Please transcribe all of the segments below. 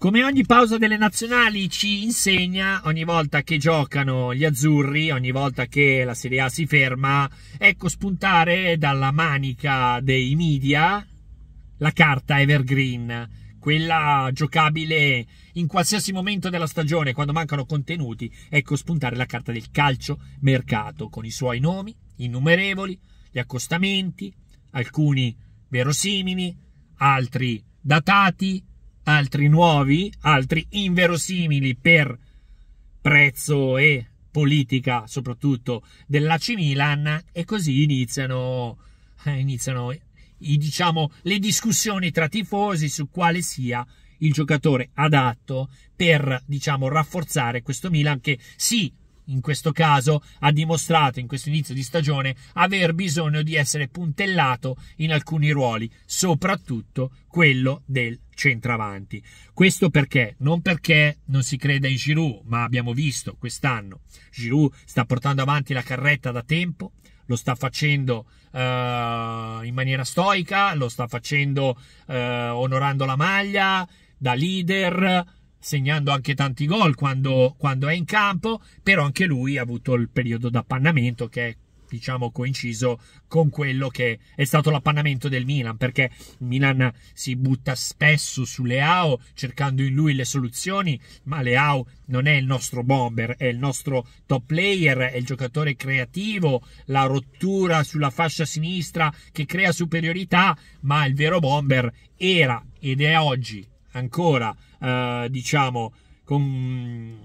Come ogni pausa delle nazionali ci insegna, ogni volta che giocano gli azzurri, ogni volta che la Serie A si ferma, ecco spuntare dalla manica dei media la carta Evergreen, quella giocabile in qualsiasi momento della stagione, quando mancano contenuti, ecco spuntare la carta del calcio mercato, con i suoi nomi innumerevoli, gli accostamenti, alcuni verosimili, altri datati, altri nuovi, altri inverosimili per prezzo e politica, soprattutto dell'AC Milan, e così iniziano, eh, iniziano i, diciamo, le discussioni tra tifosi su quale sia il giocatore adatto per diciamo, rafforzare questo Milan che sì in questo caso ha dimostrato in questo inizio di stagione aver bisogno di essere puntellato in alcuni ruoli, soprattutto quello del centravanti. Questo perché? Non perché non si creda in Giroud, ma abbiamo visto quest'anno Giroud sta portando avanti la carretta da tempo, lo sta facendo uh, in maniera stoica, lo sta facendo uh, onorando la maglia da leader segnando anche tanti gol quando, quando, è in campo, però anche lui ha avuto il periodo d'appannamento che è diciamo coinciso con quello che è stato l'appannamento del Milan perché Milan si butta spesso su Leao cercando in lui le soluzioni ma Leao non è il nostro bomber è il nostro top player è il giocatore creativo la rottura sulla fascia sinistra che crea superiorità ma il vero bomber era ed è oggi ancora, eh, diciamo, con,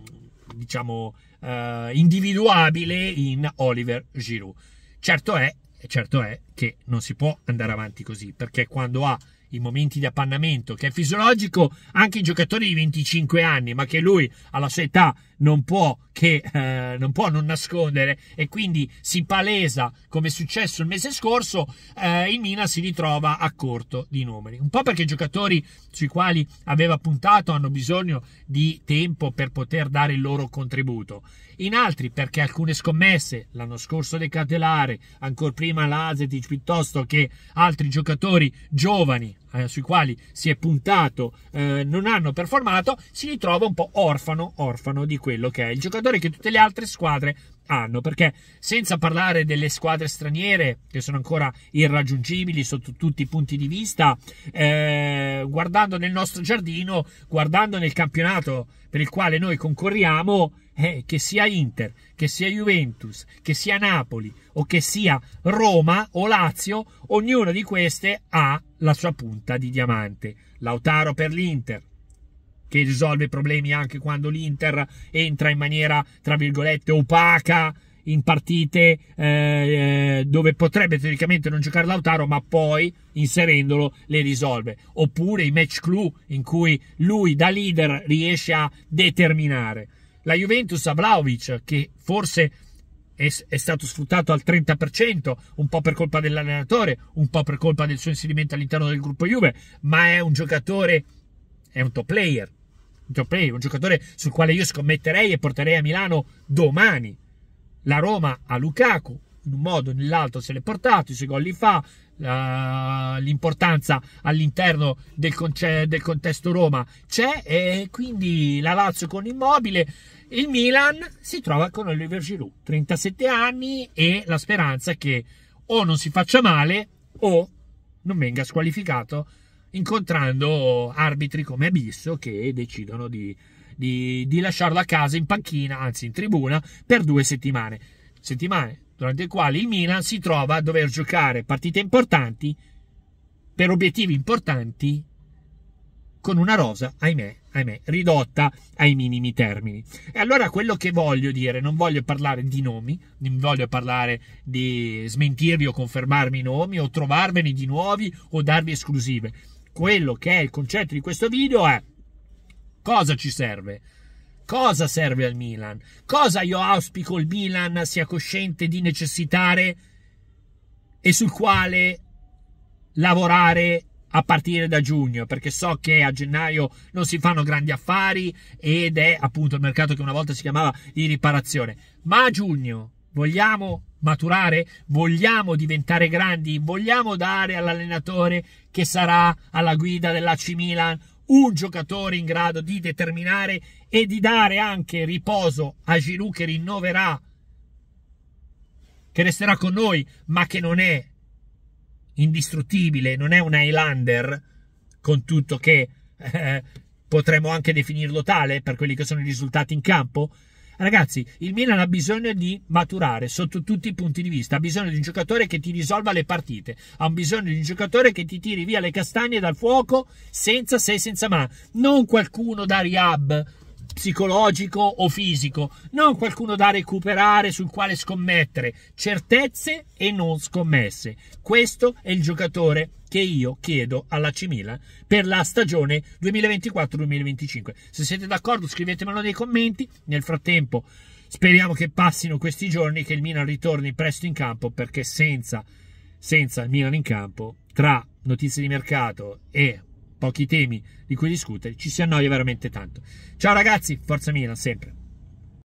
diciamo eh, individuabile in Oliver Giroud. Certo è, certo è che non si può andare avanti così, perché quando ha i momenti di appannamento, che è fisiologico anche in giocatori di 25 anni, ma che lui alla sua età non può che eh, non può non nascondere e quindi si palesa come è successo il mese scorso eh, il Milan si ritrova a corto di numeri un po' perché i giocatori sui quali aveva puntato hanno bisogno di tempo per poter dare il loro contributo in altri perché alcune scommesse l'anno scorso le Catelare ancora prima l'Azetic piuttosto che altri giocatori giovani eh, sui quali si è puntato eh, non hanno performato, si ritrova un po' orfano, orfano di quello che è il giocatore che tutte le altre squadre hanno, perché senza parlare delle squadre straniere che sono ancora irraggiungibili sotto tutti i punti di vista, eh, guardando nel nostro giardino, guardando nel campionato per il quale noi concorriamo, eh, che sia Inter, che sia Juventus, che sia Napoli o che sia Roma o Lazio, ognuna di queste ha la sua punta di diamante. Lautaro per l'Inter, che risolve problemi anche quando l'Inter entra in maniera, tra virgolette, opaca in partite eh, eh dove potrebbe teoricamente non giocare Lautaro, ma poi inserendolo le risolve. Oppure i match clue in cui lui da leader riesce a determinare la Juventus a Vlaovic, che forse è, è stato sfruttato al 30%, un po' per colpa dell'allenatore, un po' per colpa del suo inserimento all'interno del gruppo Juve, ma è un giocatore, è un top player, un, top player, un giocatore sul quale io scommetterei e porterei a Milano domani. La Roma a Lukaku, in un modo o nell'altro se l'è portato, i suoi gol li fa, la, l'importanza all'interno del, conce- del, contesto Roma c'è e quindi la Lazio con Immobile il Milan si trova con Oliver Giroud 37 anni e la speranza che o non si faccia male o non venga squalificato incontrando arbitri come Abisso che decidono di, di, di lasciarlo a casa in panchina anzi in tribuna per due settimane settimane durante il quale il Milan si trova a dover giocare partite importanti per obiettivi importanti con una rosa, ahimè, ahimè, ridotta ai minimi termini. E allora quello che voglio dire, non voglio parlare di nomi, non voglio parlare di smentirvi o confermarmi i nomi o trovarvene di nuovi o darvi esclusive. Quello che è il concetto di questo video è cosa ci serve? Cosa serve al Milan? Cosa io auspico il Milan sia cosciente di necessitare e sul quale lavorare a partire da giugno, perché so che a gennaio non si fanno grandi affari ed è appunto il mercato che una volta si chiamava di riparazione. Ma a giugno vogliamo maturare, vogliamo diventare grandi, vogliamo dare all'allenatore che sarà alla guida dell'AC Milan un giocatore in grado di determinare e di dare anche riposo a Giroud che rinnoverà, che resterà con noi, ma che non è indistruttibile, non è un Highlander, con tutto che eh, potremmo anche definirlo tale per quelli che sono i risultati in campo, Ragazzi, il Milan ha bisogno di maturare sotto tutti i punti di vista, ha bisogno di un giocatore che ti risolva le partite, ha bisogno di un giocatore che ti tiri via le castagne dal fuoco senza se senza ma, non qualcuno da riab psicologico o fisico, non qualcuno da recuperare sul quale scommettere, certezze e non scommesse. Questo è il giocatore che io chiedo alla Cimila per la stagione 2024-2025. Se siete d'accordo scrivetemelo nei commenti, nel frattempo speriamo che passino questi giorni, che il Milan ritorni presto in campo perché senza, senza il Milan in campo, tra notizie di mercato e pochi temi di cui discutere, ci si annoia veramente tanto. Ciao ragazzi, forza Milan sempre.